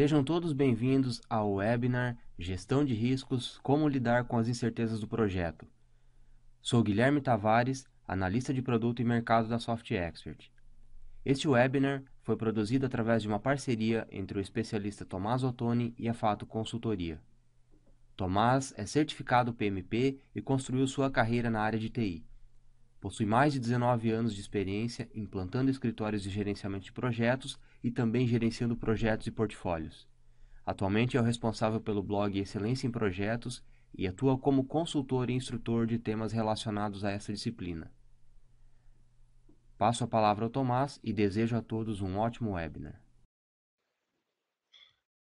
Sejam todos bem-vindos ao webinar Gestão de Riscos Como Lidar com as Incertezas do Projeto. Sou Guilherme Tavares, analista de produto e mercado da Soft Expert. Este webinar foi produzido através de uma parceria entre o especialista Tomás Ottoni e a Fato Consultoria. Tomás é certificado PMP e construiu sua carreira na área de TI. Possui mais de 19 anos de experiência implantando escritórios de gerenciamento de projetos e também gerenciando projetos e portfólios. Atualmente é o responsável pelo blog Excelência em Projetos e atua como consultor e instrutor de temas relacionados a essa disciplina. Passo a palavra ao Tomás e desejo a todos um ótimo webinar.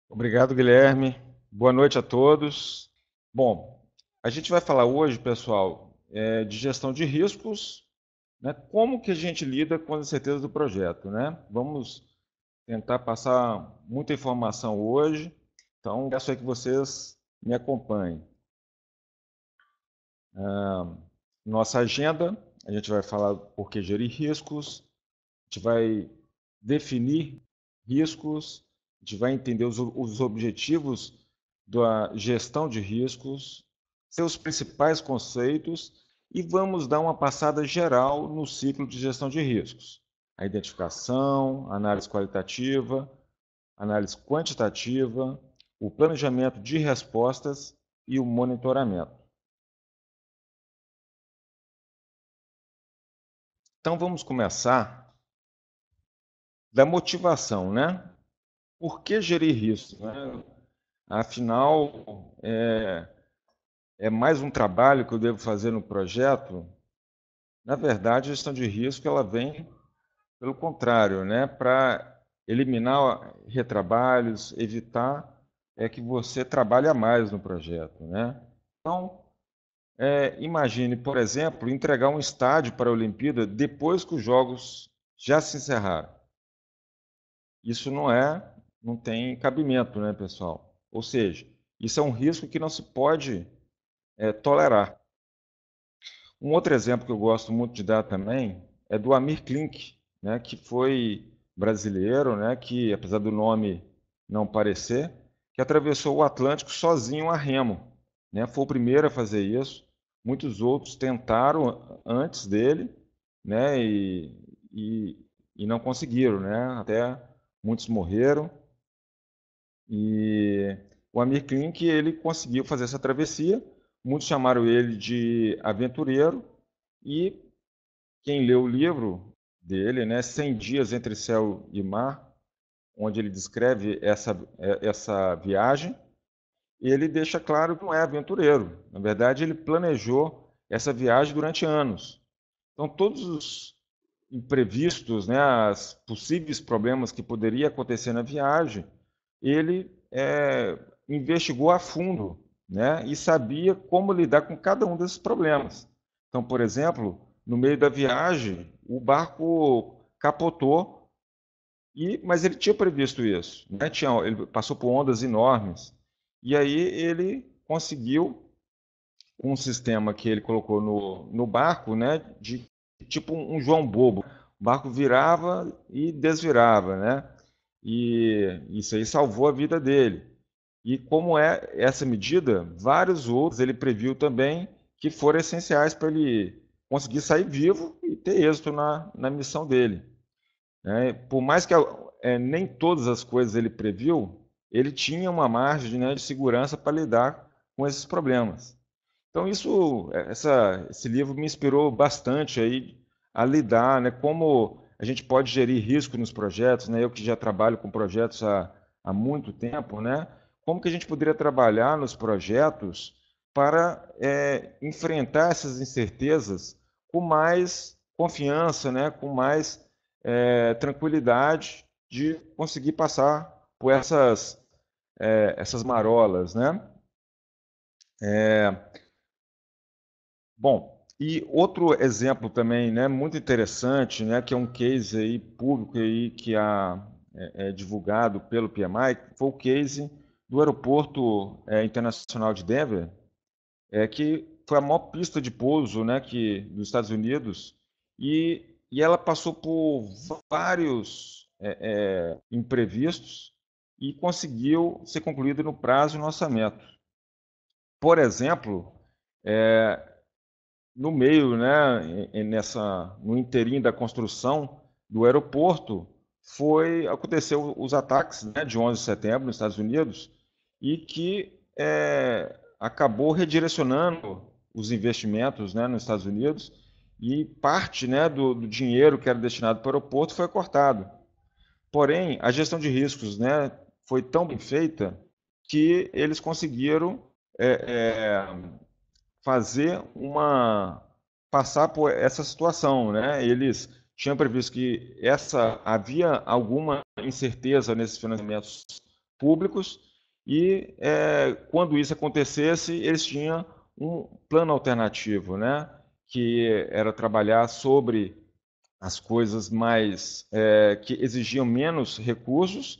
Obrigado, Guilherme. Boa noite a todos. Bom, a gente vai falar hoje, pessoal, é, de gestão de riscos, né? como que a gente lida com a incerteza do projeto. Né? Vamos tentar passar muita informação hoje, então peço aí que vocês me acompanhem. Ah, nossa agenda, a gente vai falar por que gerir riscos, a gente vai definir riscos, a gente vai entender os, os objetivos da gestão de riscos, seus principais conceitos e vamos dar uma passada geral no ciclo de gestão de riscos. A identificação, análise qualitativa, análise quantitativa, o planejamento de respostas e o monitoramento. Então vamos começar da motivação, né? Por que gerir riscos? Né? Afinal, é, é mais um trabalho que eu devo fazer no projeto, na verdade, a gestão de risco ela vem pelo contrário, né, para eliminar retrabalhos, evitar é que você trabalhe mais no projeto, né? Então, é, imagine, por exemplo, entregar um estádio para a Olimpíada depois que os jogos já se encerraram. Isso não é, não tem cabimento, né, pessoal? Ou seja, isso é um risco que não se pode é, tolerar. Um outro exemplo que eu gosto muito de dar também é do Amir Klink, né, que foi brasileiro, né, que apesar do nome não parecer, que atravessou o Atlântico sozinho a remo. Né, foi o primeiro a fazer isso. Muitos outros tentaram antes dele né, e, e, e não conseguiram. Né, até muitos morreram. E o Amir Klink ele conseguiu fazer essa travessia Muitos chamaram ele de aventureiro e quem leu o livro dele, né, 100 dias entre céu e mar, onde ele descreve essa, essa viagem, ele deixa claro que não é aventureiro. Na verdade, ele planejou essa viagem durante anos. Então, todos os imprevistos, né, as possíveis problemas que poderia acontecer na viagem, ele é, investigou a fundo né, e sabia como lidar com cada um desses problemas. Então, por exemplo, no meio da viagem, o barco capotou, e, mas ele tinha previsto isso. Né? Tinha, ele passou por ondas enormes. E aí ele conseguiu, com um sistema que ele colocou no, no barco, né, de tipo um João Bobo. O barco virava e desvirava, né? E isso aí salvou a vida dele. E como é essa medida, vários outros ele previu também que foram essenciais para ele conseguir sair vivo e ter êxito na, na missão dele. É, por mais que é, nem todas as coisas ele previu, ele tinha uma margem né, de segurança para lidar com esses problemas. Então isso, é, essa, esse livro me inspirou bastante aí a lidar, né, como a gente pode gerir risco nos projetos, né? Eu que já trabalho com projetos há, há muito tempo, né? como que a gente poderia trabalhar nos projetos para é, enfrentar essas incertezas com mais confiança, né, com mais é, tranquilidade de conseguir passar por essas, é, essas marolas, né? É, bom, e outro exemplo também, né, muito interessante, né, que é um case aí público aí que a, é, é divulgado pelo PMI, foi o case do Aeroporto é, Internacional de Denver, é, que foi a maior pista de pouso né, que, dos Estados Unidos, e, e ela passou por vários é, é imprevistos e conseguiu ser concluída no prazo e no orçamento. Por exemplo, é, no meio, né, nessa, no interino da construção do aeroporto, foi aconteceu os ataques né, de 11 de setembro nos Estados Unidos, e que é, acabou redirecionando os investimentos né, nos Estados Unidos e parte né, do, do, dinheiro que era destinado para o aeroporto foi cortado. Porém, a gestão de riscos né, foi tão bem feita que eles conseguiram é, é, fazer uma passar por essa situação, né? Eles tinham previsto que essa havia alguma incerteza nesses financiamentos públicos e é, quando isso acontecesse, eles tinham um plano alternativo, né? que era trabalhar sobre as coisas mais é, que exigiam menos recursos,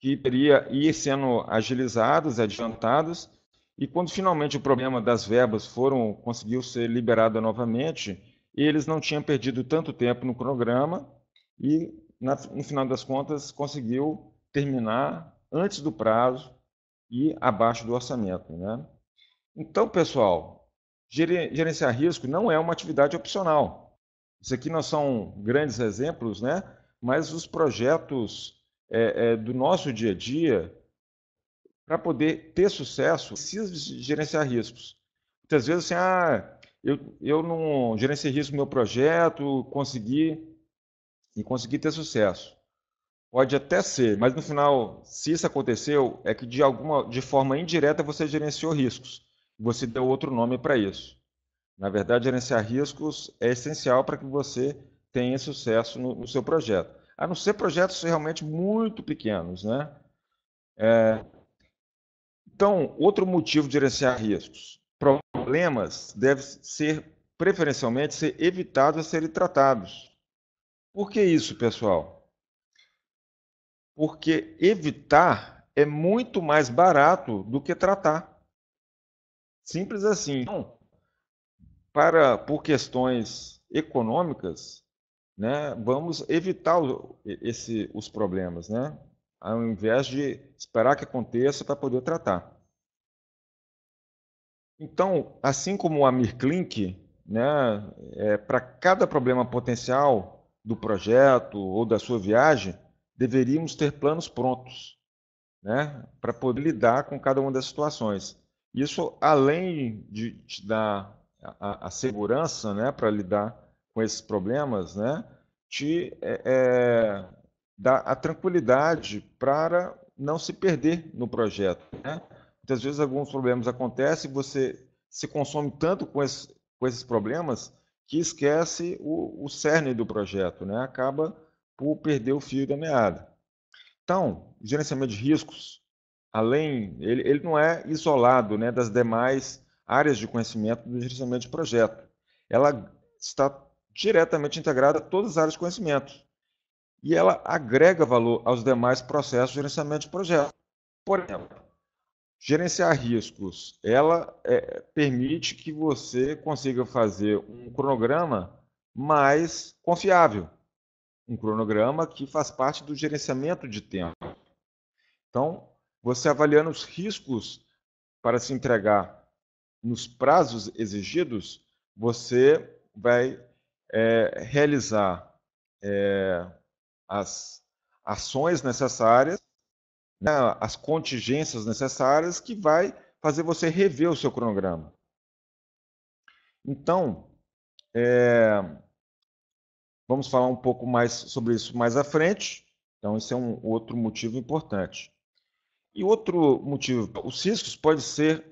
que teria ir sendo agilizadas, adiantadas, e quando finalmente o problema das verbas foram conseguiu ser liberado novamente, eles não tinham perdido tanto tempo no cronograma e na, no final das contas conseguiu terminar antes do prazo e abaixo do orçamento. Né? Então, pessoal, gerenciar risco não é uma atividade opcional. Isso aqui não são grandes exemplos, né? mas os projetos é, é, do nosso dia a dia, para poder ter sucesso, precisa gerenciar riscos. Muitas vezes, assim, ah, eu, eu não gerenciei risco no meu projeto, consegui e consegui ter sucesso. Pode até ser, mas no final, se isso aconteceu, é que de alguma de forma indireta você gerenciou riscos. Você deu outro nome para isso. Na verdade, gerenciar riscos é essencial para que você tenha sucesso no, no, seu projeto. A não ser projetos realmente muito pequenos, né? É... Então, outro motivo de gerenciar riscos. Problemas devem ser preferencialmente ser evitados a serem tratados. Por que isso, pessoal? porque evitar é muito mais barato do que tratar. Simples assim. Então, para por questões econômicas, né, vamos evitar o, esse, os problemas, né, ao invés de esperar que aconteça para poder tratar. Então, assim como o Amir Klink, né, é, para cada problema potencial do projeto ou da sua viagem, deveríamos ter planos prontos né, para poder lidar com cada uma das situações. Isso, além de te dar a, a segurança né, para lidar com esses problemas, né, te é, é, dá a tranquilidade para não se perder no projeto. Né? Muitas vezes alguns problemas acontecem, e você se consome tanto com, esse, com esses problemas que esquece o, o cerne do projeto, né? acaba por perder o fio da meada. Então, o gerenciamento de riscos, além, ele, ele não é isolado né, das demais áreas de conhecimento do gerenciamento de projeto. Ela está diretamente integrada a todas as áreas de conhecimento. E ela agrega valor aos demais processos de gerenciamento de projeto. Por exemplo, gerenciar riscos, ela é, permite que você consiga fazer um cronograma mais confiável um cronograma que faz parte do gerenciamento de tempo. Então, você avaliando os riscos para se entregar nos prazos exigidos, você vai é, realizar é, as ações necessárias, né, as contingências necessárias que vai fazer você rever o seu cronograma. Então, é, Vamos falar um pouco mais sobre isso mais à frente. Então, esse é um outro motivo importante. E outro motivo, os riscos podem ser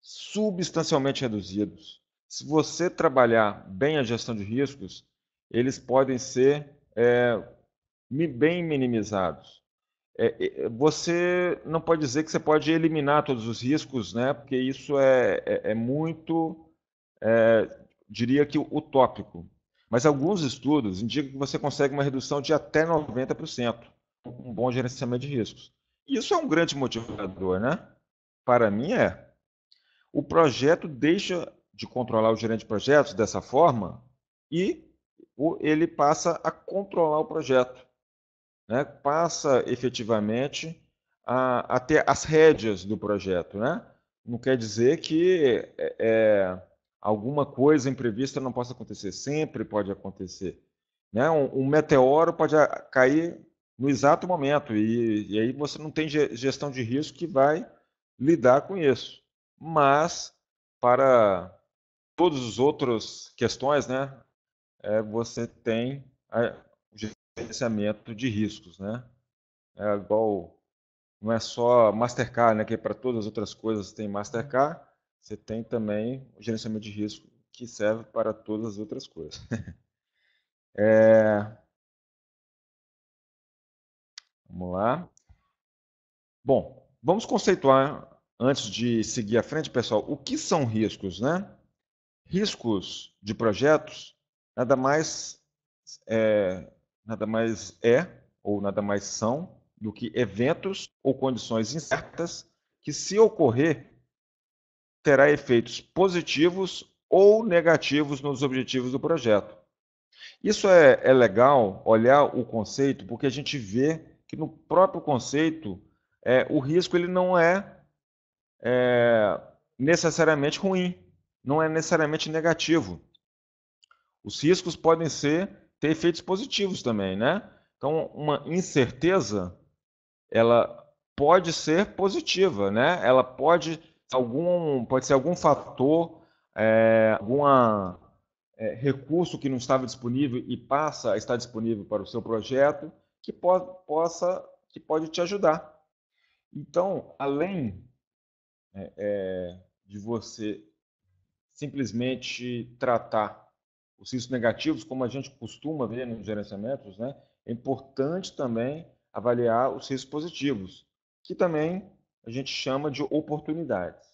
substancialmente reduzidos. Se você trabalhar bem a gestão de riscos, eles podem ser é, bem minimizados. É, é, você não pode dizer que você pode eliminar todos os riscos, né? porque isso é, é, é muito, é, diria que, utópico. Mas alguns estudos indicam que você consegue uma redução de até 90%, com um bom gerenciamento de riscos. Isso é um grande motivador, né? Para mim é. O projeto deixa de controlar o gerente de projetos dessa forma e ele passa a controlar o projeto. Né? Passa efetivamente a, a ter as rédeas do projeto. Né? Não quer dizer que é, é alguma coisa imprevista não possa acontecer. Sempre pode acontecer. Né? Um, um meteoro pode cair no exato momento e, e aí você não tem gestão de risco que vai lidar com isso. Mas para todas as outras questões, né, é, você tem o gerenciamento de riscos, né? É igual não é só Mastercard, né, que é para todas as outras coisas tem Mastercard, você tem também o gerenciamento de risco que serve para todas as outras coisas. é... Vamos lá. Bom, vamos conceituar antes de seguir à frente, pessoal, o que são riscos, né? Riscos de projetos nada mais é, nada mais é ou nada mais são do que eventos ou condições incertas que, se ocorrer, terá efeitos positivos ou negativos nos objetivos do projeto. Isso é, é legal olhar o conceito, porque a gente vê que no próprio conceito é, o risco ele não é, é necessariamente ruim, não é necessariamente negativo. Os riscos podem ser ter efeitos positivos também, né? Então, uma incerteza ela pode ser positiva, né? Ela pode algum pode ser algum fator, é, alguma é, recurso que não estava disponível e passa a estar disponível para o seu projeto que po possa que pode te ajudar. Então, além é, é, de você simplesmente tratar os riscos negativos, como a gente costuma ver nos gerenciamentos, né, é importante também avaliar os riscos positivos, que também a gente chama de oportunidades.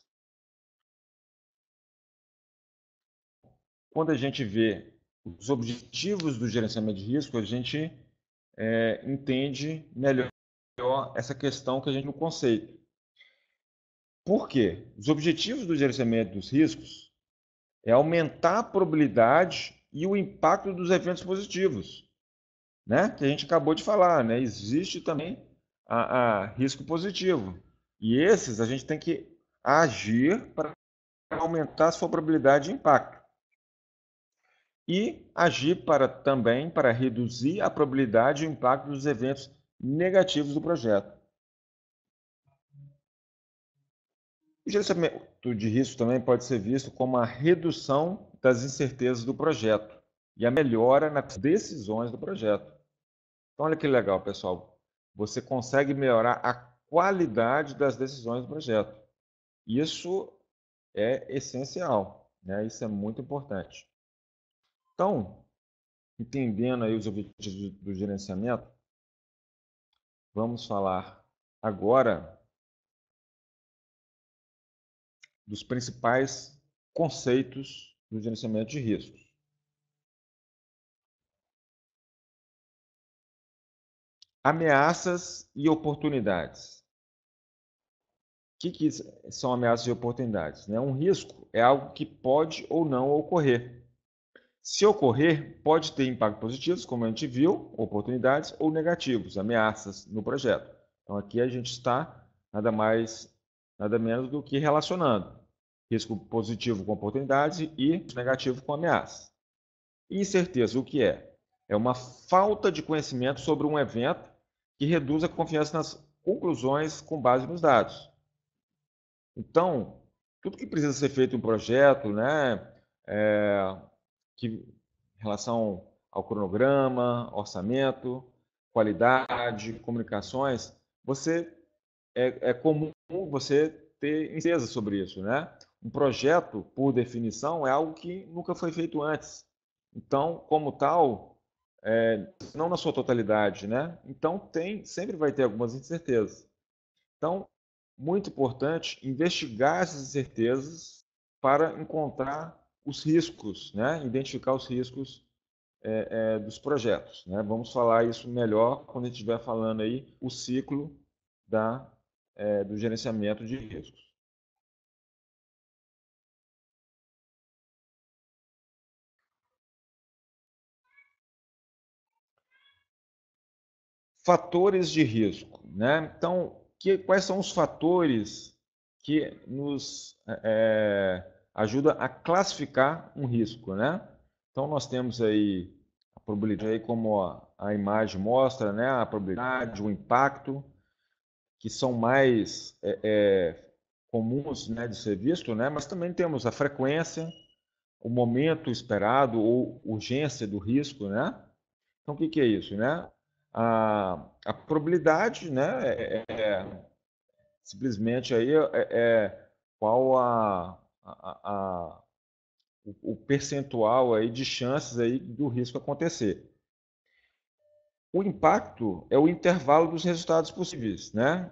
Quando a gente vê os objetivos do gerenciamento de risco, a gente é, entende melhor essa questão que a gente no conceito. Por quê? Os objetivos do gerenciamento dos riscos é aumentar a probabilidade e o impacto dos eventos positivos, né? Que a gente acabou de falar, né? Existe também a, a risco positivo, e esses a gente tem que agir para aumentar a sua probabilidade de impacto. E agir para também para reduzir a probabilidade de impacto dos eventos negativos do projeto. O gerenciamento de risco também pode ser visto como a redução das incertezas do projeto e a melhora nas decisões do projeto. Então, olha que legal, pessoal. Você consegue melhorar a qualidade das decisões do projeto. Isso é essencial, né? isso é muito importante. Então, entendendo aí os objetivos do gerenciamento, vamos falar agora dos principais conceitos do gerenciamento de riscos. Ameaças e oportunidades que, que são ameaças e oportunidades? Né? Um risco é algo que pode ou não ocorrer. Se ocorrer, pode ter impactos positivos, como a gente viu, oportunidades, ou negativos, ameaças no projeto. Então aqui a gente está nada mais, nada menos do que relacionando risco positivo com oportunidade e negativo com ameaça. Incerteza, o que é? É uma falta de conhecimento sobre um evento que reduz a confiança nas conclusões com base nos dados. Então, tudo que precisa ser feito em um projeto, né, é, que, em relação ao cronograma, orçamento, qualidade, comunicações, você é, é comum você ter incerteza sobre isso, né? Um projeto, por definição, é algo que nunca foi feito antes. Então, como tal, é, não na sua totalidade, né? Então tem, sempre vai ter algumas incertezas. Então, muito importante investigar essas incertezas para encontrar os riscos, né? identificar os riscos é, é, dos projetos. Né? Vamos falar isso melhor quando a gente estiver falando aí o ciclo da, é, do gerenciamento de riscos. Fatores de risco. Né? Então, que, quais são os fatores que nos é, é, ajuda a classificar um risco, né? Então nós temos aí a probabilidade, como a, a imagem mostra, né? A probabilidade, o impacto, que são mais é, é, comuns né, de ser visto, né? Mas também temos a frequência, o momento esperado ou urgência do risco, né? Então o que, que é isso, né? a, a probabilidade, né, é, é simplesmente aí é, é qual a, a, a, o, percentual aí de chances aí do risco acontecer. O impacto é o intervalo dos resultados possíveis, né?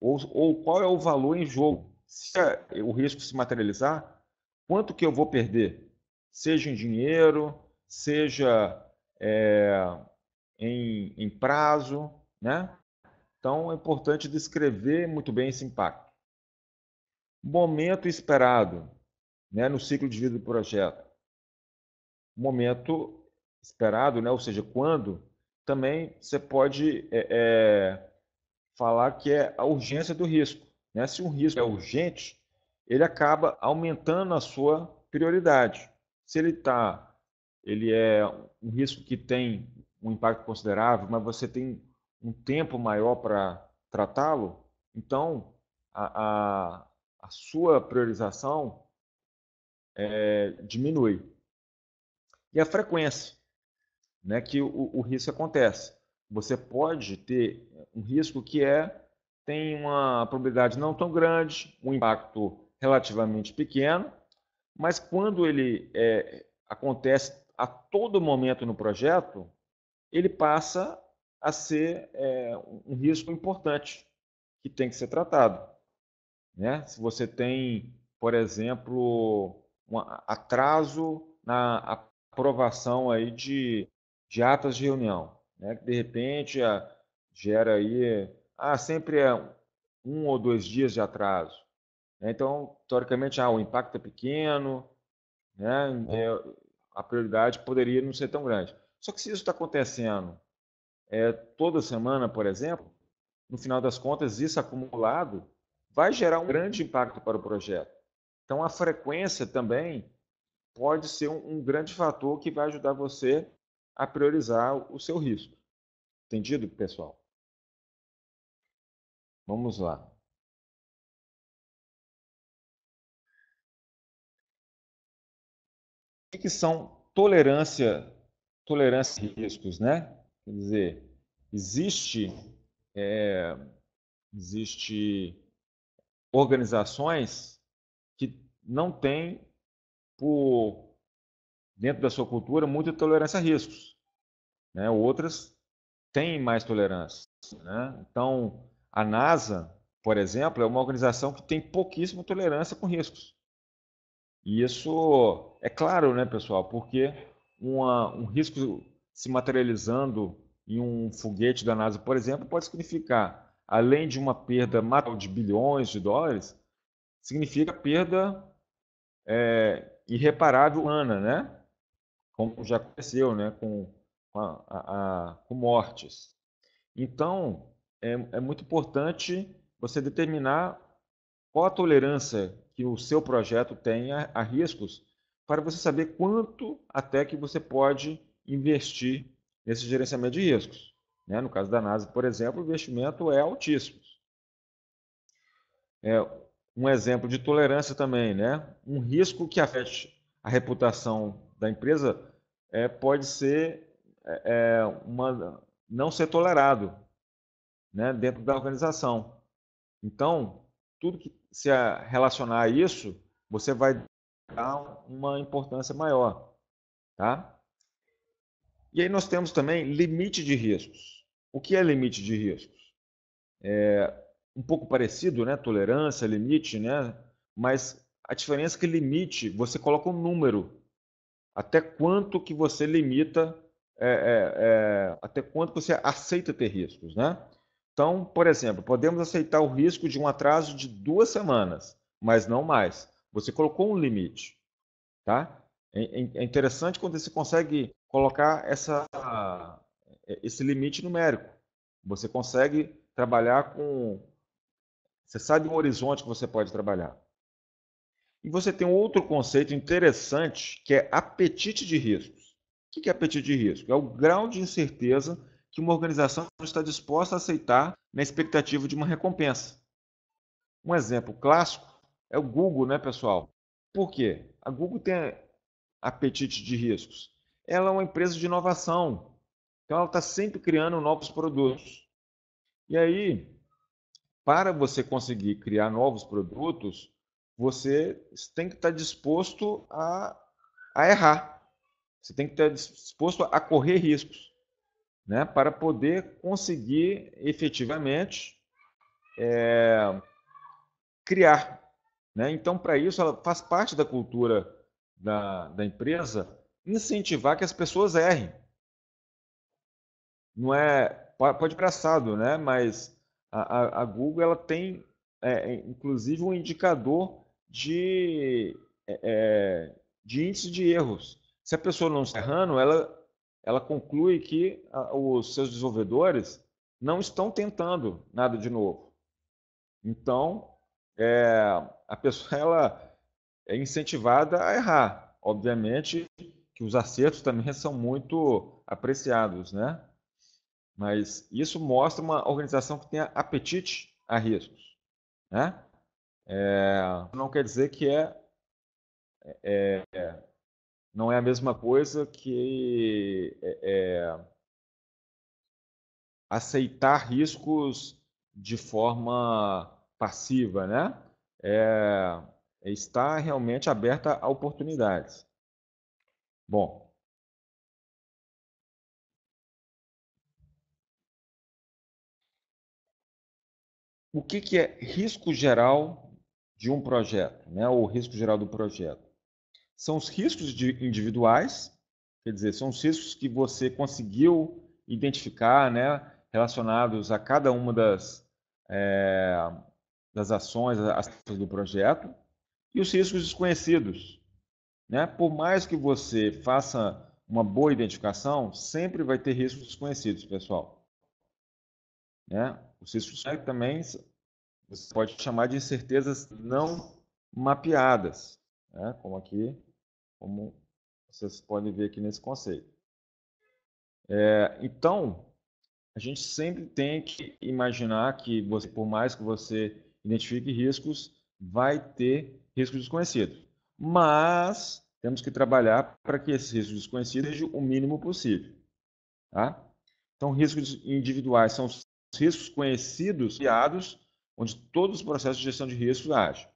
Ou, ou qual é o valor em jogo? Se é, é, o risco se materializar, quanto que eu vou perder? Seja em dinheiro, seja é, em, em prazo, né? Então é importante descrever muito bem esse impacto. Momento esperado, né, no ciclo de vida do projeto. Momento esperado, né, ou seja, quando, também você pode é, é, falar que é a urgência do risco. Né? Se um risco é urgente, ele acaba aumentando a sua prioridade. Se ele tá, ele é um risco que tem um impacto considerável, mas você tem um tempo maior para tratá-lo, então a, a, a, sua priorização é, diminui. E a frequência né, que o, o risco acontece. Você pode ter um risco que é tem uma probabilidade não tão grande, um impacto relativamente pequeno, mas quando ele é, acontece a todo momento no projeto, ele passa a ser é, um risco importante que tem que ser tratado. Né? Se você tem, por exemplo, um atraso na aprovação aí de, de atas de reunião, né? que de repente gera aí ah, sempre é um ou dois dias de atraso. Né? Então, teoricamente, ah, o impacto é pequeno, né? É. É, a prioridade poderia não ser tão grande. Só que se isso está acontecendo é, toda semana, por exemplo, no final das contas, isso acumulado vai gerar um grande impacto para o projeto. Então, a frequência também pode ser um, um grande fator que vai ajudar você a priorizar o seu risco. Entendido, pessoal? Vamos lá. O que são tolerância tolerância a riscos, né? Quer dizer, existe, é, existe organizações que não têm, por, dentro da sua cultura, muita tolerância a riscos. Né? Outras têm mais tolerância. Né? Então, a NASA, por exemplo, é uma organização que tem pouquíssima tolerância com riscos. E isso é claro, né, pessoal? Porque uma, um risco se materializando em um foguete da NASA, por exemplo, pode significar, além de uma perda material de bilhões de dólares, significa perda é, irreparável humana, né? Como já aconteceu, né? Com, a, a, com mortes. Então, é, é muito importante você determinar qual a tolerância que o seu projeto tem a, a riscos para você saber quanto até que você pode investir nesse gerenciamento de riscos. Né? No caso da NASA, por exemplo, o investimento é altíssimo. É um exemplo de tolerância também, né? Um risco que afete a reputação da empresa é, pode ser é, é uma, não ser tolerado né, dentro da organização. Então, tudo que se relacionar a isso, você vai uma importância maior. Tá? E aí nós temos também limite de riscos. O que é limite de riscos? É um pouco parecido, né? Tolerância, limite, né? Mas a diferença é que limite, você coloca um número. Até quanto que você limita, é, é, é, até quanto você aceita ter riscos, né? Então, por exemplo, podemos aceitar o risco de um atraso de duas semanas, mas não mais. Você colocou um limite, tá? É, é, é, interessante quando você consegue colocar essa, é, esse limite numérico. Você consegue trabalhar com. Você sabe um horizonte que você pode trabalhar. E você tem um outro conceito interessante que é apetite de riscos. O que é apetite de risco? É o grau de incerteza que uma organização está disposta a aceitar na expectativa de uma recompensa. Um exemplo clássico é o Google, né, pessoal? Por quê? A Google tem eh, apetite de riscos. Ela é uma empresa de inovação. Então, ela está sempre criando novos produtos. E aí, para você conseguir criar novos produtos, você tem que estar tá disposto a, a errar. Você tem que estar tá disposto a correr riscos, né? Para poder conseguir efetivamente é, criar né? Então, para isso, ela faz parte da cultura da, da empresa incentivar que as pessoas errem. Não é pode engraçado, né? Mas a, a, Google ela tem, é, é inclusive, um indicador de, é, é, de índice de erros. Se a pessoa não está errando, ela, ela conclui que os seus desenvolvedores não estão tentando nada de novo. Então, é, a pessoa ela é incentivada a errar. Obviamente que os acertos também são muito apreciados, né? Mas isso mostra uma organização que tem apetite a riscos, né? É, não quer dizer que é, é, é não é a mesma coisa que é, é aceitar riscos de forma passiva, né? É, é, está realmente aberta a oportunidades. Bom. O que, que é risco geral de um projeto, né? ou risco geral do projeto? São os riscos individuais, quer dizer, são os riscos que você conseguiu identificar, né? relacionados a cada uma das, é, das ações, as do projeto, e os riscos desconhecidos. Né? Por mais que você faça uma boa identificação, sempre vai ter riscos desconhecidos, pessoal. Né? Os riscos é também você pode chamar de incertezas não mapeadas, né? como aqui, como vocês podem ver aqui nesse conceito. É, então, a gente sempre tem que imaginar que você, por mais que você identifique riscos, vai ter risco desconhecido. Mas temos que trabalhar para que esse risco desconhecido seja o mínimo possível. Tá? Então, riscos individuais são os riscos conhecidos, criados, onde todos os processos de gestão de riscos agem.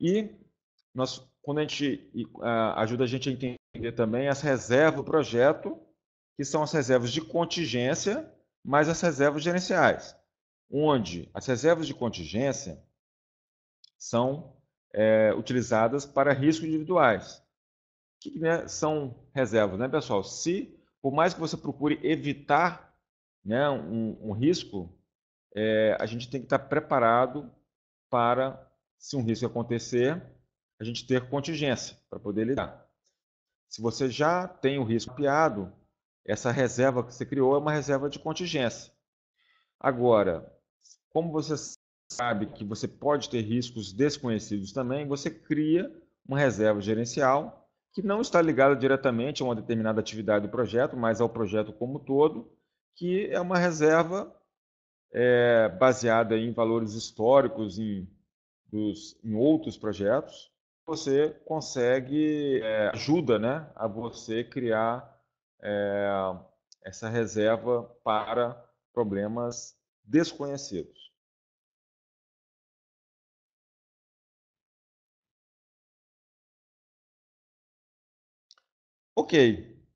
E nós, quando a gente ajuda a gente a entender também as reservas do projeto, que são as reservas de contingência mais as reservas gerenciais onde as reservas de contingência são é, utilizadas para riscos individuais, que né, são reservas, né, pessoal? Se, por mais que você procure evitar né, um, um risco, é, a gente tem que estar preparado para, se um risco acontecer, a gente ter contingência para poder lidar. Se você já tem o risco mapeado, essa reserva que você criou é uma reserva de contingência. Agora, como você sabe que você pode ter riscos desconhecidos também, você cria uma reserva gerencial que não está ligada diretamente a uma determinada atividade do projeto, mas ao projeto como um todo, que é uma reserva é, baseada em valores históricos em, dos, em outros projetos. Você consegue é, ajuda, né, a você criar é, essa reserva para problemas desconhecidos. Ok,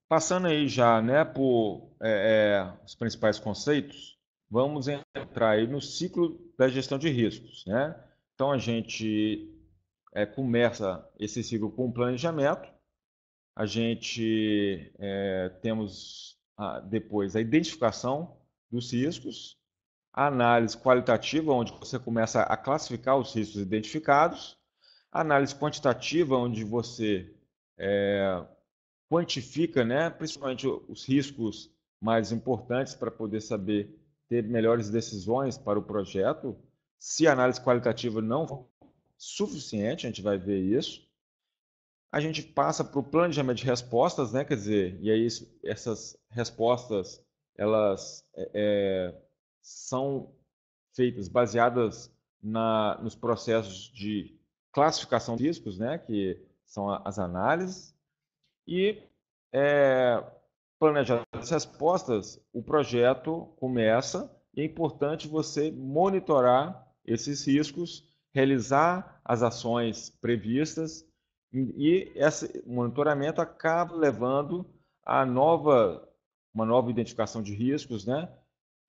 passando aí já né, por é, é, os principais conceitos, vamos entrar aí no ciclo da gestão de riscos. Né? Então a gente é, começa esse ciclo com planejamento, a gente é, temos a, depois a identificação dos riscos, análise qualitativa, onde você começa a classificar os riscos identificados, análise quantitativa, onde você é, quantifica, né, principalmente os riscos mais importantes para poder saber ter melhores decisões para o projeto. Se a análise qualitativa não for suficiente, a gente vai ver isso. A gente passa para o planejamento de respostas, né? Quer dizer, e aí essas respostas elas é, é são feitas baseadas na, nos processos de classificação de riscos, né, que são as análises, e é, planejar as respostas, o projeto começa e é importante você monitorar esses riscos, realizar as ações previstas e esse monitoramento acaba levando a nova, uma nova identificação de riscos, né,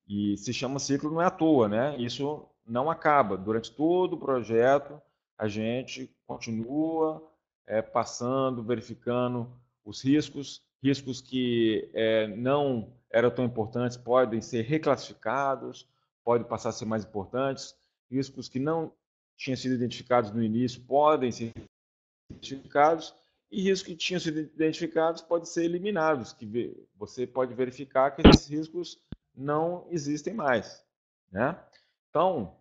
e se chama ciclo não é à toa, né? Isso não acaba. Durante todo o projeto, a gente continua é, passando, verificando os riscos, riscos que é, não eram tão importantes podem ser reclassificados, podem passar a ser mais importantes, riscos que não tinham sido identificados no início podem ser identificados e riscos que tinham sido identificados podem ser eliminados, que você pode verificar que esses riscos não existem mais. Né? Então,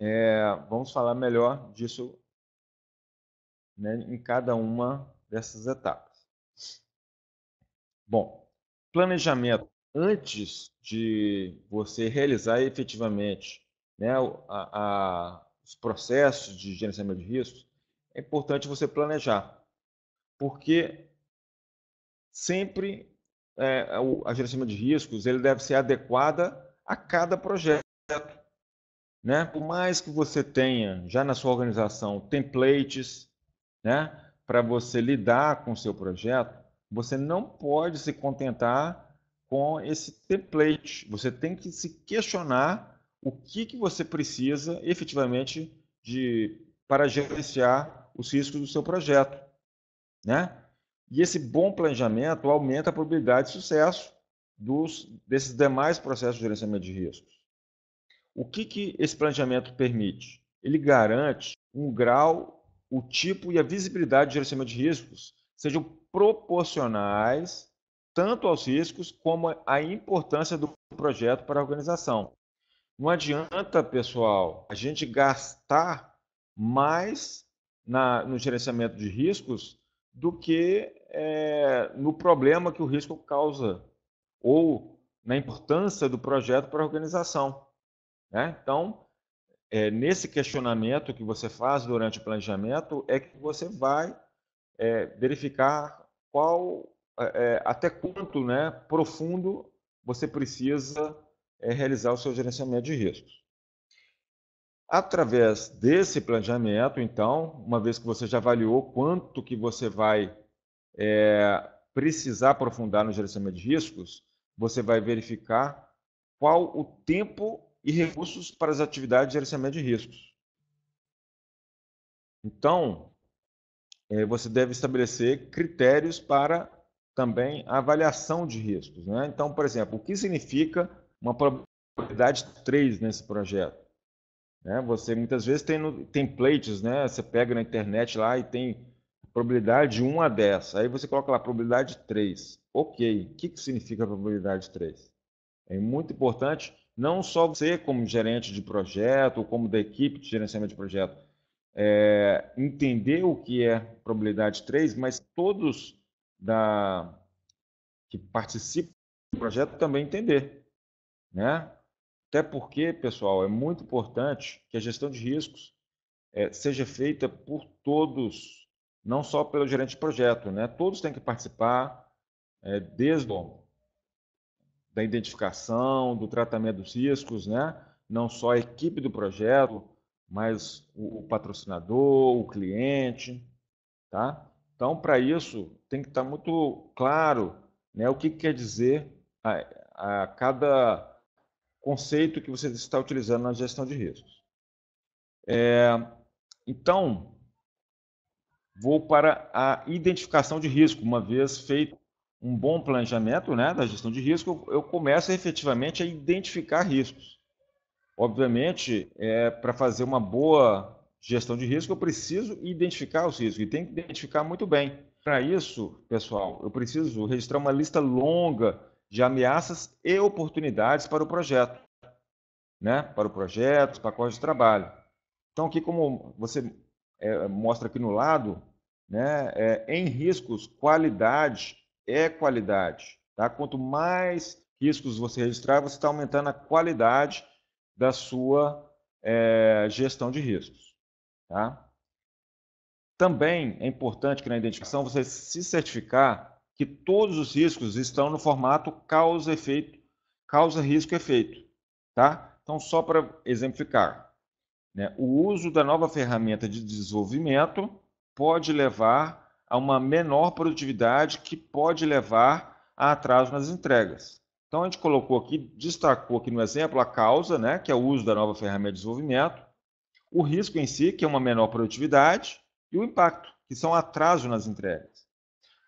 é, vamos falar melhor disso né, em cada uma dessas etapas. Bom, planejamento antes de você realizar efetivamente né, a, a, os processos de gerenciamento de riscos, é importante você planejar, porque sempre é, é a gerenciamento de riscos ele deve ser adequada a cada projeto. Né? Por mais que você tenha já na sua organização templates né, para você lidar com o seu projeto, você não pode se contentar com esse template. Você tem que se questionar o que, que você precisa efetivamente de para gerenciar os riscos do seu projeto. Né? E esse bom planejamento aumenta a probabilidade de sucesso dos, desses demais processos de gerenciamento de riscos. O que, que esse planejamento permite? Ele garante um grau, o tipo e a visibilidade de gerenciamento de riscos sejam proporcionais tanto aos riscos como à importância do projeto para a organização. Não adianta, pessoal, a gente gastar mais na, no gerenciamento de riscos do que é, no problema que o risco causa ou na importância do projeto para a organização. Né? Então, é, nesse questionamento que você faz durante o planejamento, é que você vai é, verificar qual, é, é, até quanto né, profundo você precisa é, realizar o seu gerenciamento de riscos. Através desse planejamento, então, uma vez que você já avaliou quanto que você vai é, precisar aprofundar no gerenciamento de riscos, você vai verificar qual o tempo e recursos para as atividades de gerenciamento de riscos. Então, é, você deve estabelecer critérios para também a avaliação de riscos. Né? Então, por exemplo, o que significa uma probabilidade 3 nesse projeto? Né? Você muitas vezes tem templates, né? Você pega na internet lá e tem probabilidade 1 a 10. Aí você coloca lá probabilidade 3. Ok. O que, que significa probabilidade 3? É muito importante, não só você como gerente de projeto, ou como da equipe de gerenciamento de projeto, é, entender o que é probabilidade 3, mas todos da, que participam do projeto também entender. Né? Até porque, pessoal, é muito importante que a gestão de riscos é, seja feita por todos, não só pelo gerente de projeto. Né? Todos têm que participar, é, desde bom, da identificação, do tratamento dos riscos, né? não só a equipe do projeto, mas o, o patrocinador, o cliente. Tá? Então, para isso, tem que estar tá muito claro né, o que, quer dizer a, a cada conceito que você está utilizando na gestão de riscos. É, então, vou para a identificação de risco. Uma vez feito um bom planejamento né, da gestão de risco, eu começo efetivamente a identificar riscos. Obviamente, é, para fazer uma boa gestão de risco, eu preciso identificar os riscos e tenho que identificar muito bem. Para isso, pessoal, eu preciso registrar uma lista longa de ameaças e oportunidades para o projeto, né? para o projeto, para pacote de trabalho. Então, aqui como você é, mostra aqui no lado, né? É, em riscos, qualidade é qualidade. Tá? Quanto mais riscos você registrar, você está aumentando a qualidade da sua é, gestão de riscos. Tá? Também é importante que na identificação você se certificar que todos os riscos estão no formato causa-efeito, causa-risco-efeito, tá? Então, só para exemplificar, né? o uso da nova ferramenta de desenvolvimento pode levar a uma menor produtividade que pode levar a atraso nas entregas. Então, a gente colocou aqui, destacou aqui no exemplo a causa, né? que é o uso da nova ferramenta de desenvolvimento, o risco em si, que é uma menor produtividade, e o impacto, que são atraso nas entregas.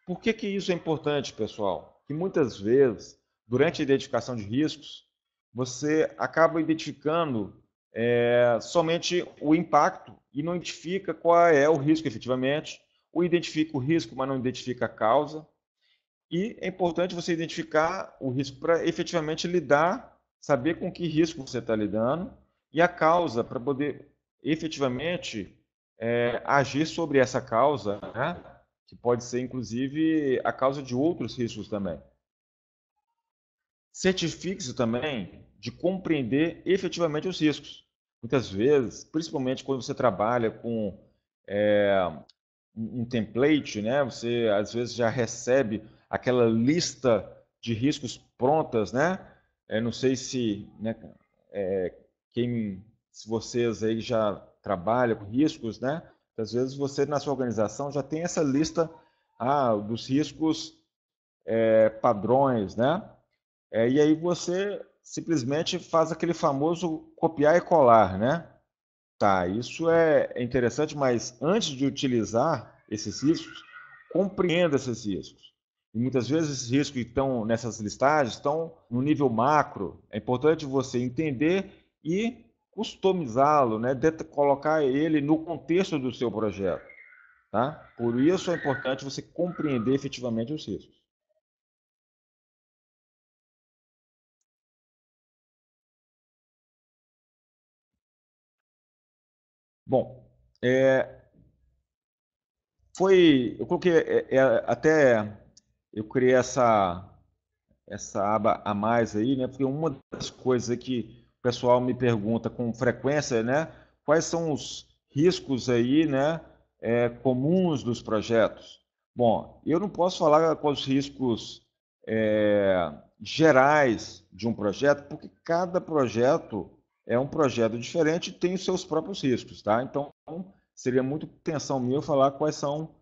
Por que, que isso é importante, pessoal? Que muitas vezes, durante a identificação de riscos, você acaba identificando é, somente o impacto e não identifica qual é o risco efetivamente, ou identifica o risco, mas não identifica a causa. E é importante você identificar o risco para efetivamente lidar, saber com que risco você está lidando e a causa para poder efetivamente é, agir sobre essa causa, né? que pode ser, inclusive, a causa de outros riscos também. Certifique-se também de compreender efetivamente os riscos. Muitas vezes, principalmente quando você trabalha com é, um template, né? você às vezes já recebe aquela lista de riscos prontas, né? Eu não sei se, né, é, quem, se vocês aí já trabalham com riscos, né? Às vezes você, na sua organização, já tem essa lista ah, dos riscos é, padrões, né? É, e aí você simplesmente faz aquele famoso copiar e colar, né? Tá, isso é, é interessante, mas antes de utilizar esses riscos, compreenda esses riscos. E muitas vezes esses riscos que estão nessas listagens estão no nível macro. É importante você entender e customizá-lo, né? De colocar ele no contexto do seu projeto. Tá? Por isso é importante você compreender efetivamente os riscos. Bom, é, foi, eu coloquei é, é, até eu criei essa essa aba a mais aí, né? Porque uma das coisas que pessoal me pergunta com frequência, né? Quais são os riscos aí, né? É, comuns dos projetos. Bom, eu não posso falar quais os riscos é, gerais de um projeto, porque cada projeto é um projeto diferente e tem os seus próprios riscos, tá? Então, seria muito tensão minha falar quais são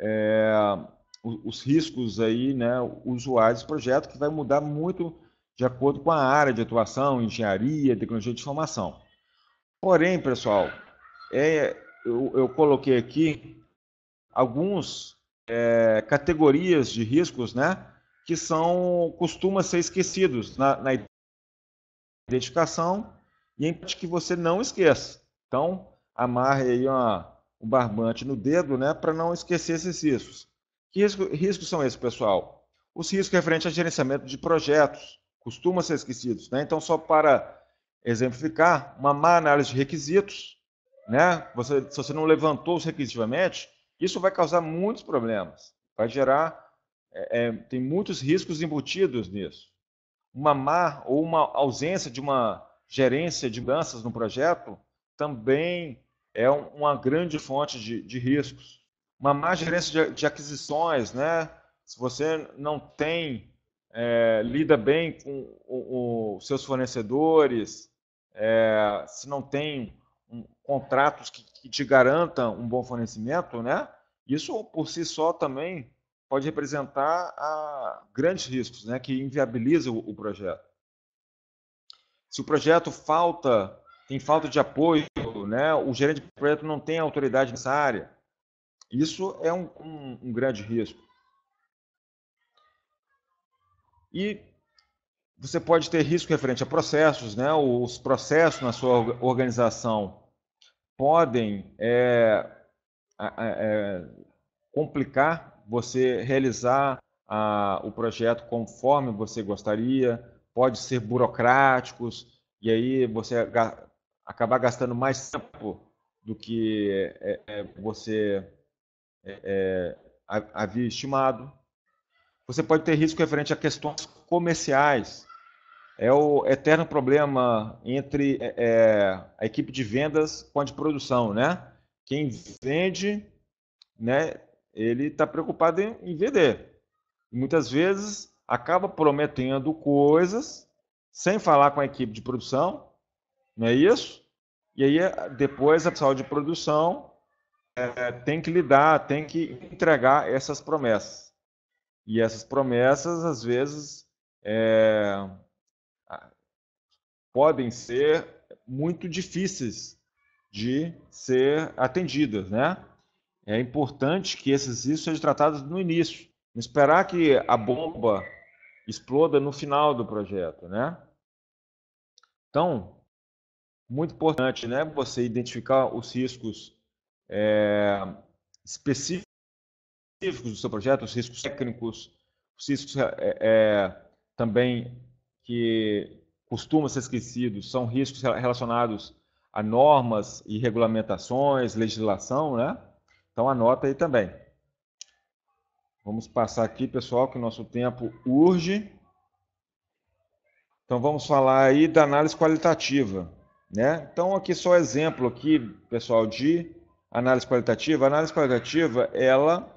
é, os riscos aí, né, usuários do projeto, que vai mudar muito de acordo com a área de atuação, engenharia, tecnologia de informação. Porém, pessoal, é, eu, eu coloquei aqui alguns é, categorias de riscos, né, que são costuma ser esquecidos na, na identificação e em que você não esqueça. Então, amarre aí uma, um barbante no dedo, né, para não esquecer esses riscos. Que risco, riscos são esses, pessoal? Os riscos referentes ao gerenciamento de projetos, costuma ser esquecidos. Né? Então, só para exemplificar, uma má análise de requisitos, né? Você, se você não levantou os requisitivamente, isso vai causar muitos problemas, vai gerar, é, é, tem muitos riscos embutidos nisso. Uma má ou uma ausência de uma gerência de mudanças no projeto também é uma grande fonte de, de, riscos. Uma má gerência de, de aquisições, né? Se você não tem é, lida bem com os seus fornecedores, é, se não tem um, contratos que, que, te garantam um bom fornecimento, né? Isso por si só também pode representar grandes riscos, né? Que inviabiliza o, o projeto. Se o projeto falta, tem falta de apoio, né? O gerente do projeto não tem autoridade nessa área. Isso é um, um, um grande risco. E você pode ter risco referente a processos, né? Os processos na sua organização podem é, é, complicar você realizar a, o projeto conforme você gostaria, pode ser burocráticos, e aí você ga, acabar gastando mais tempo do que é, é você é, é, havia estimado. Você pode ter risco referente a questões comerciais. É o eterno problema entre é, é a equipe de vendas com a de produção, né? Quem vende, né? Ele está preocupado em, em vender. muitas vezes acaba prometendo coisas sem falar com a equipe de produção, não é isso? E aí é, depois a pessoa de produção é, tem que lidar, tem que entregar essas promessas. E essas promessas, às vezes, é, podem ser muito difíceis de ser atendidas, né? É importante que esses riscos sejam tratados no início, não esperar que a bomba exploda no final do projeto, né? Então, muito importante, né? Você identificar os riscos é, específicos específicos do seu projeto, os riscos técnicos, os riscos é, é, também que costumam ser esquecidos, são riscos relacionados a normas e regulamentações, legislação, né? Então anota aí também. Vamos passar aqui, pessoal, que o nosso tempo urge. Então vamos falar aí da análise qualitativa, né? Então aqui só exemplo aqui, pessoal, de análise qualitativa. A análise qualitativa, ela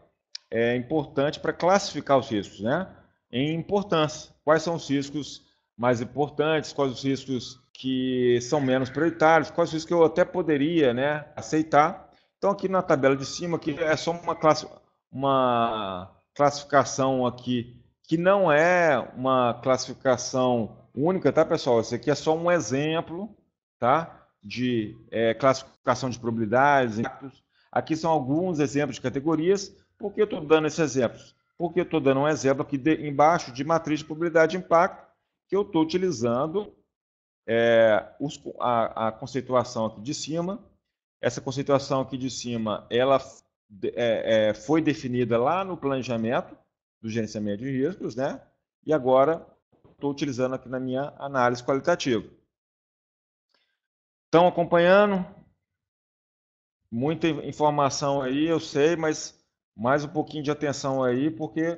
é importante para classificar os riscos, né? Em importância. Quais são os riscos mais importantes, quais os riscos que são menos prioritários, quais os riscos que eu até poderia, né, aceitar. Então aqui na tabela de cima aqui é só uma classe uma classificação aqui que não é uma classificação única, tá, pessoal? Isso aqui é só um exemplo, tá? De é, classificação de probabilidades, Aqui são alguns exemplos de categorias, por que eu estou dando esses exemplos? Porque eu estou dando um exemplo aqui de, embaixo de matriz de probabilidade de impacto, que eu estou utilizando é, os, a, a, conceituação aqui de cima. Essa conceituação aqui de cima, ela é, é, foi definida lá no planejamento do gerenciamento de riscos, né? E agora estou utilizando aqui na minha análise qualitativa. Estão acompanhando? Muita informação aí, eu sei, mas mais um pouquinho de atenção aí, porque